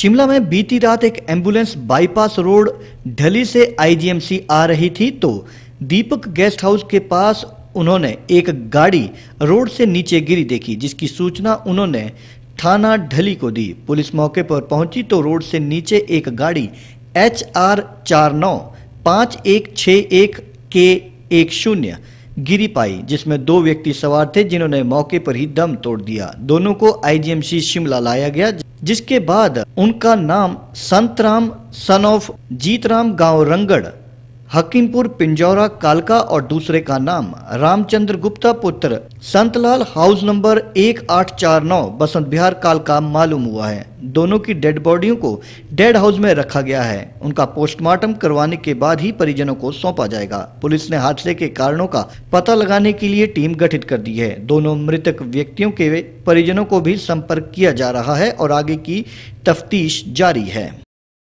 शिमला में बीती रात एक एम्बुलेंस बाईपास रोड ढली से आईजीएमसी आ रही थी तो दीपक गेस्ट हाउस के पास उन्होंने एक गाड़ी रोड से नीचे गिरी देखी जिसकी सूचना उन्होंने थाना ढली को दी पुलिस मौके पर पहुंची तो रोड से नीचे एक गाड़ी एच आर चार नौ पाँच एक छ एक के एक शून्य गिरी पाई जिसमें दो व्यक्ति सवार थे जिन्होंने मौके पर ही दम तोड़ दिया दोनों को आईजीएमसी शिमला लाया गया जिसके बाद उनका नाम संतराम सन ऑफ जीतराम गांव रंगड़ हकीमपुर पिंजौरा कालका और दूसरे का नाम रामचंद्र गुप्ता पुत्र संतलाल हाउस नंबर 1849 बसंत बिहार कालका मालूम हुआ है दोनों की डेड बॉडियों को डेड हाउस में रखा गया है उनका पोस्टमार्टम करवाने के बाद ही परिजनों को सौंपा जाएगा पुलिस ने हादसे के कारणों का पता लगाने के लिए टीम गठित कर दी है दोनों मृतक व्यक्तियों के परिजनों को भी संपर्क किया जा रहा है और आगे की तफ्तीश जारी है